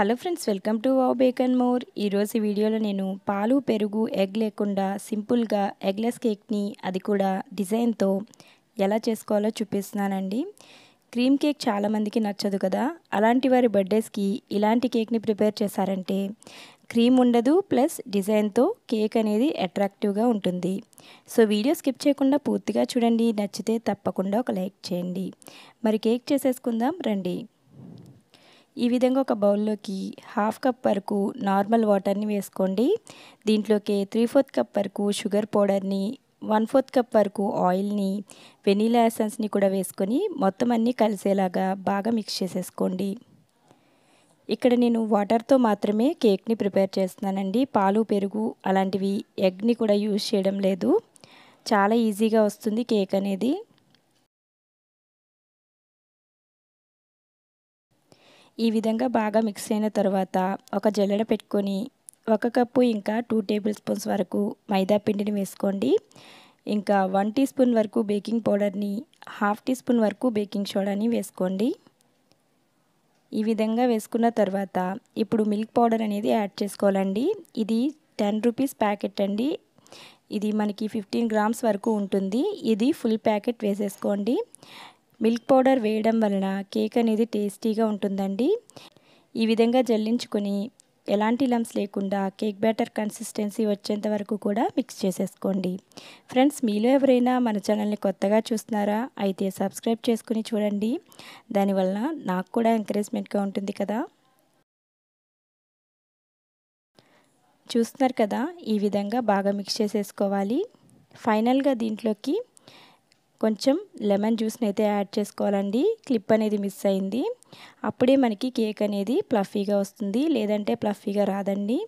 hello friends welcome to wow bacon more ఈరోజు వీడియోలో నేను పాలు పెరుగు ఎగ్ లేకుండా సింపుల్గా ఎగ్లెస్ కేక్ని అది కూడా డిజైన్తో ఎలా చేసుకోవాలో చూపిస్తున్నానండి క్రీమ్ కేక్ చాలామందికి నచ్చదు కదా అలాంటి వారి బర్త్డేస్కి ఇలాంటి కేక్ని ప్రిపేర్ చేశారంటే క్రీమ్ ఉండదు ప్లస్ డిజైన్తో కేక్ అనేది అట్రాక్టివ్గా ఉంటుంది సో వీడియో స్కిప్ చేయకుండా పూర్తిగా చూడండి నచ్చితే తప్పకుండా ఒక లైక్ చేయండి మరి కేక్ చేసేసుకుందాం రండి ఈ విధంగా ఒక బౌల్లోకి హాఫ్ కప్ వరకు నార్మల్ వాటర్ని వేసుకోండి దీంట్లోకి త్రీ ఫోర్త్ కప్ వరకు షుగర్ పౌడర్ని వన్ ఫోర్త్ కప్ వరకు ఆయిల్ని వెనీలా ఎసెన్స్ని కూడా వేసుకొని మొత్తం అన్నీ కలిసేలాగా బాగా మిక్స్ చేసేసుకోండి ఇక్కడ నేను వాటర్తో మాత్రమే కేక్ని ప్రిపేర్ చేస్తున్నానండి పాలు పెరుగు అలాంటివి ఎగ్ని కూడా యూజ్ చేయడం లేదు చాలా ఈజీగా వస్తుంది కేక్ అనేది ఈ విధంగా బాగా మిక్స్ అయిన తర్వాత ఒక జల్లెడ పెట్టుకొని ఒక కప్పు ఇంకా టూ టేబుల్ స్పూన్స్ వరకు మైదా పిండిని వేసుకోండి ఇంకా వన్ టీ స్పూన్ వరకు బేకింగ్ పౌడర్ని హాఫ్ టీ స్పూన్ వరకు బేకింగ్ సోడాని వేసుకోండి ఈ విధంగా వేసుకున్న తర్వాత ఇప్పుడు మిల్క్ పౌడర్ అనేది యాడ్ చేసుకోవాలండి ఇది టెన్ రూపీస్ ప్యాకెట్ అండి ఇది మనకి ఫిఫ్టీన్ గ్రామ్స్ వరకు ఉంటుంది ఇది ఫుల్ ప్యాకెట్ వేసేసుకోండి మిల్క్ పౌడర్ వేయడం వలన కేక్ అనేది టేస్టీగా ఉంటుందండి ఈ విధంగా జల్లించుకొని ఎలాంటి లమ్స్ లేకుండా కేక్ బ్యాటర్ కన్సిస్టెన్సీ వచ్చేంత వరకు కూడా మిక్స్ చేసేసుకోండి ఫ్రెండ్స్ మీలో ఎవరైనా మన ఛానల్ని కొత్తగా చూస్తున్నారా అయితే సబ్స్క్రైబ్ చేసుకుని చూడండి దానివల్ల నాకు కూడా ఎంకరేజ్మెంట్గా ఉంటుంది కదా చూస్తున్నారు కదా ఈ విధంగా బాగా మిక్స్ చేసేసుకోవాలి ఫైనల్గా దీంట్లోకి కొంచెం లెమన్ జ్యూస్ని అయితే యాడ్ చేసుకోవాలండి క్లిప్ అనేది మిస్ అయింది అప్పుడే మనకి కేక్ అనేది ప్లఫీగా వస్తుంది లేదంటే ప్లఫీగా రాదండి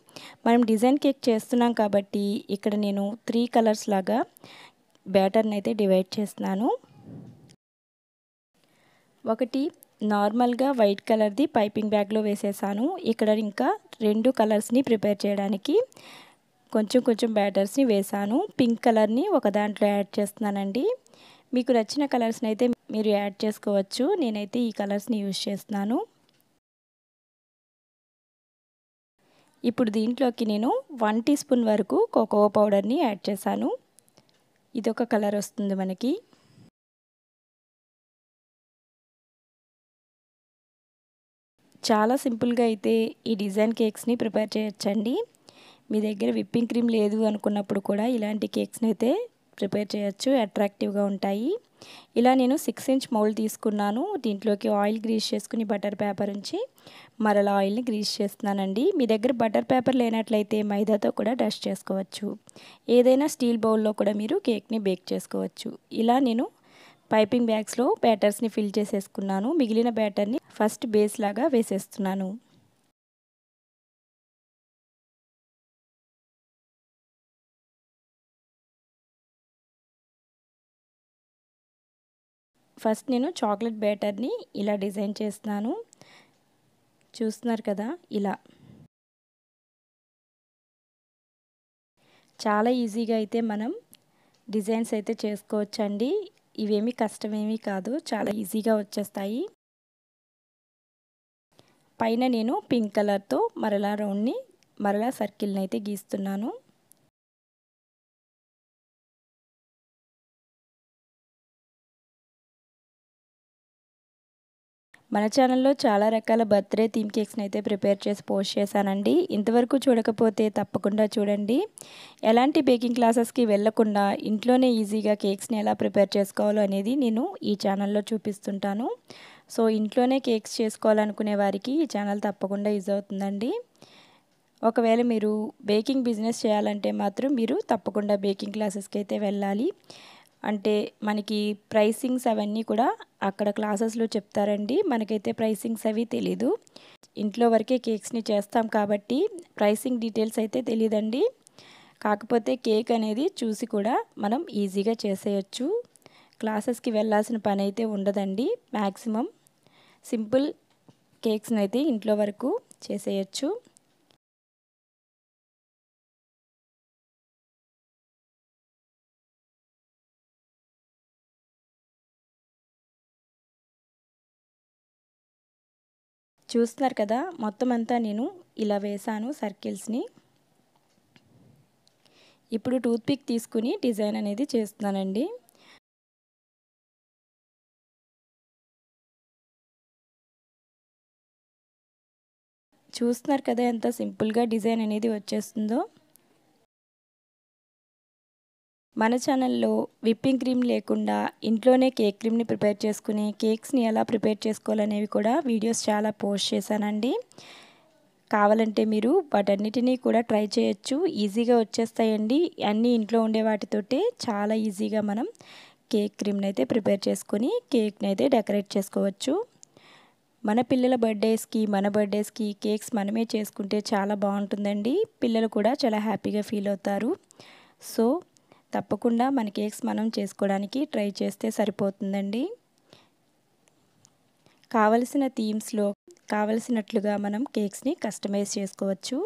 మనం డిజైన్ కేక్ చేస్తున్నాం కాబట్టి ఇక్కడ నేను త్రీ కలర్స్ లాగా బ్యాటర్ని అయితే డివైడ్ చేస్తున్నాను ఒకటి నార్మల్గా వైట్ కలర్ది పైపింగ్ బ్యాగ్లో వేసేసాను ఇక్కడ ఇంకా రెండు కలర్స్ని ప్రిపేర్ చేయడానికి కొంచెం కొంచెం బ్యాటర్స్ని వేసాను పింక్ కలర్ని ఒక దాంట్లో యాడ్ చేస్తున్నానండి మీకు నచ్చిన కలర్స్ని అయితే మీరు యాడ్ చేసుకోవచ్చు నేనైతే ఈ కలర్స్ని యూజ్ చేస్తున్నాను ఇప్పుడు దీంట్లోకి నేను వన్ టీ స్పూన్ వరకు కోకో పౌడర్ని యాడ్ చేశాను ఇదొక కలర్ వస్తుంది మనకి చాలా సింపుల్గా అయితే ఈ డిజైన్ కేక్స్ని ప్రిపేర్ చేయొచ్చండి మీ దగ్గర విప్పింగ్ క్రీమ్ లేదు అనుకున్నప్పుడు కూడా ఇలాంటి కేక్స్ని అయితే ప్రిపేర్ చేయొచ్చు అట్రాక్టివ్గా ఉంటాయి ఇలా నేను సిక్స్ ఇంచ్ మౌల్డ్ తీసుకున్నాను దీంట్లోకి ఆయిల్ గ్రీస్ చేసుకుని బటర్ పేపర్ ఉంచి మరలా ఆయిల్ని గ్రీస్ చేస్తున్నానండి మీ దగ్గర బటర్ పేపర్ లేనట్లయితే మైదాతో కూడా డస్ట్ చేసుకోవచ్చు ఏదైనా స్టీల్ బౌల్లో కూడా మీరు కేక్ని బేక్ చేసుకోవచ్చు ఇలా నేను పైపింగ్ బ్యాగ్స్లో బ్యాటర్స్ని ఫిల్ చేసేసుకున్నాను మిగిలిన బ్యాటర్ని ఫస్ట్ బేస్ లాగా వేసేస్తున్నాను ఫస్ట్ నేను చాక్లెట్ బ్యాటర్ని ఇలా డిజైన్ చేస్తున్నాను చూస్తున్నారు కదా ఇలా చాలా ఈజీగా అయితే మనం డిజైన్స్ అయితే చేసుకోవచ్చండి ఇవేమీ కష్టమేమీ కాదు చాలా ఈజీగా వచ్చేస్తాయి పైన నేను పింక్ కలర్తో మరలా రౌండ్ని మరలా సర్కిల్ని అయితే గీస్తున్నాను మన ఛానల్లో చాలా రకాల బర్త్డే థీమ్ కేక్స్ని అయితే ప్రిపేర్ చేసి పోస్ట్ చేశానండి ఇంతవరకు చూడకపోతే తప్పకుండా చూడండి ఎలాంటి బేకింగ్ క్లాసెస్కి వెళ్లకుండా ఇంట్లోనే ఈజీగా కేక్స్ని ఎలా ప్రిపేర్ చేసుకోవాలో అనేది నేను ఈ ఛానల్లో చూపిస్తుంటాను సో ఇంట్లోనే కేక్స్ చేసుకోవాలనుకునే వారికి ఈ ఛానల్ తప్పకుండా యూజ్ అవుతుందండి ఒకవేళ మీరు బేకింగ్ బిజినెస్ చేయాలంటే మాత్రం మీరు తప్పకుండా బేకింగ్ క్లాసెస్కి అయితే వెళ్ళాలి అంటే మనకి ప్రైసింగ్స్ అవన్నీ కూడా అక్కడ క్లాసెస్లో చెప్తారండి మనకైతే ప్రైసింగ్స్ అవి తెలీదు ఇంట్లో వరకే కేక్స్ని చేస్తాం కాబట్టి ప్రైసింగ్ డీటెయిల్స్ అయితే తెలియదండి కాకపోతే కేక్ అనేది చూసి కూడా మనం ఈజీగా చేసేయచ్చు క్లాసెస్కి వెళ్ళాల్సిన పని అయితే ఉండదండి మ్యాక్సిమం సింపుల్ కేక్స్ని అయితే ఇంట్లో వరకు చేసేయచ్చు చూస్తున్నారు కదా మొత్తం అంతా నేను ఇలా వేసాను సర్కిల్స్ని ఇప్పుడు టూత్పిక్ తీసుకుని డిజైన్ అనేది చేస్తున్నానండి చూస్తున్నారు కదా ఎంత సింపుల్గా డిజైన్ అనేది వచ్చేస్తుందో మన ఛానల్లో విప్పింగ్ క్రీమ్ లేకుండా ఇంట్లోనే కేక్ క్రీమ్ని ప్రిపేర్ చేసుకుని కేక్స్ని ఎలా ప్రిపేర్ చేసుకోవాలనేవి కూడా వీడియోస్ చాలా పోస్ట్ చేశానండి కావాలంటే మీరు వాటన్నిటినీ కూడా ట్రై చేయొచ్చు ఈజీగా వచ్చేస్తాయండి అన్నీ ఇంట్లో ఉండే వాటితోటే చాలా ఈజీగా మనం కేక్ క్రీమ్ని అయితే ప్రిపేర్ చేసుకొని కేక్ని అయితే డెకరేట్ చేసుకోవచ్చు మన పిల్లల బర్త్డేస్కి మన బర్త్డేస్కి కేక్స్ మనమే చేసుకుంటే చాలా బాగుంటుందండి పిల్లలు కూడా చాలా హ్యాపీగా ఫీల్ అవుతారు సో తప్పకుండా మన కేక్స్ మనం చేసుకోవడానికి ట్రై చేస్తే సరిపోతుందండి కావలసిన థీమ్స్లో కావలసినట్లుగా మనం కేక్స్ని కస్టమైజ్ చేసుకోవచ్చు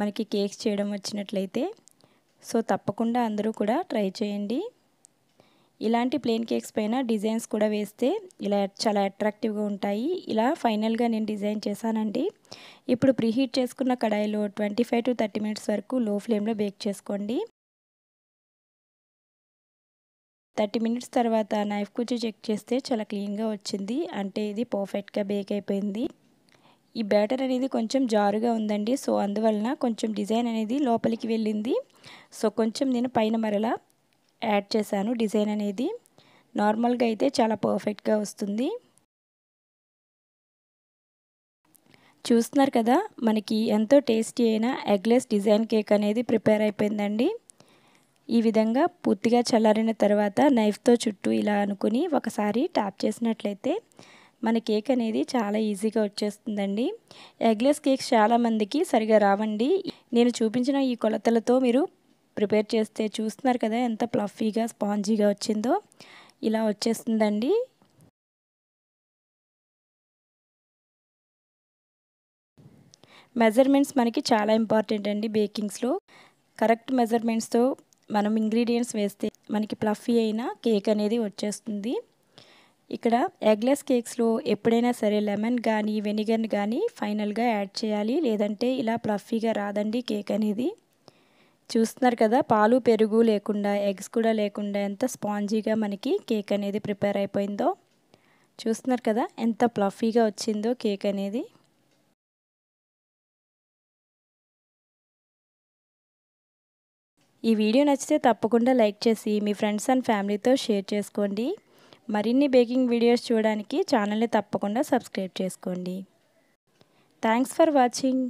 మనకి కేక్స్ చేయడం వచ్చినట్లయితే సో తప్పకుండా అందరూ కూడా ట్రై చేయండి ఇలాంటి ప్లేన్ కేక్స్ పైన డిజైన్స్ కూడా వేస్తే ఇలా చాలా అట్రాక్టివ్గా ఉంటాయి ఇలా ఫైనల్గా నేను డిజైన్ చేశానండి ఇప్పుడు ప్రీహీట్ చేసుకున్న కడాయిలో twenty five to thirty minutes వరకు లో ఫ్లేమ్లో బేక్ చేసుకోండి థర్టీ మినిట్స్ తర్వాత నైఫ్ కుచ్చి చెక్ చేస్తే చాలా క్లీన్గా వచ్చింది అంటే ఇది పర్ఫెక్ట్గా బేక్ అయిపోయింది ఈ బ్యాటర్ అనేది కొంచెం జారుగా ఉందండి సో అందువలన కొంచెం డిజైన్ అనేది లోపలికి వెళ్ళింది సో కొంచెం నేను పైన మరలా యాడ్ చేశాను డిజైన్ అనేది నార్మల్గా అయితే చాలా పర్ఫెక్ట్గా వస్తుంది చూస్తున్నారు కదా మనకి ఎంతో టేస్టీ అయిన ఎగ్లెస్ డిజైన్ కేక్ అనేది ప్రిపేర్ అయిపోయిందండి ఈ విధంగా పూర్తిగా చల్లారిన తర్వాత నైఫ్తో చుట్టూ ఇలా అనుకుని ఒకసారి ట్యాప్ చేసినట్లయితే మన కేక్ అనేది చాలా ఈజీగా వచ్చేస్తుందండి ఎగ్లెస్ కేక్స్ చాలామందికి సరిగా రావండి నేను చూపించిన ఈ కొలతలతో మీరు ప్రిపేర్ చేస్తే చూస్తున్నారు కదా ఎంత ప్లఫీగా స్పాంజీగా వచ్చిందో ఇలా వచ్చేస్తుందండి మెజర్మెంట్స్ మనకి చాలా ఇంపార్టెంట్ అండి బేకింగ్స్లో కరెక్ట్ మెజర్మెంట్స్తో మనం ఇంగ్రీడియంట్స్ వేస్తే మనకి ప్లఫీ అయిన కేక్ అనేది వచ్చేస్తుంది ఇక్కడ ఎగ్లెస్ కేక్స్లో ఎప్పుడైనా సరే లెమన్ కానీ వెనిగర్ కానీ ఫైనల్గా యాడ్ చేయాలి లేదంటే ఇలా ప్లఫీగా రాదండి కేక్ అనేది చూస్తున్నారు కదా పాలు పెరుగు లేకుండా ఎగ్స్ కూడా లేకుండా ఎంత స్పాంజీగా మనకి కేక్ అనేది ప్రిపేర్ అయిపోయిందో చూస్తున్నారు కదా ఎంత ప్లఫీగా వచ్చిందో కేక్ అనేది ఈ వీడియో నచ్చితే తప్పకుండా లైక్ చేసి మీ ఫ్రెండ్స్ అండ్ ఫ్యామిలీతో షేర్ చేసుకోండి మరిన్ని బేకింగ్ వీడియోస్ చూడడానికి ఛానల్ని తప్పకుండా సబ్స్క్రైబ్ చేసుకోండి థ్యాంక్స్ ఫర్ వాచింగ్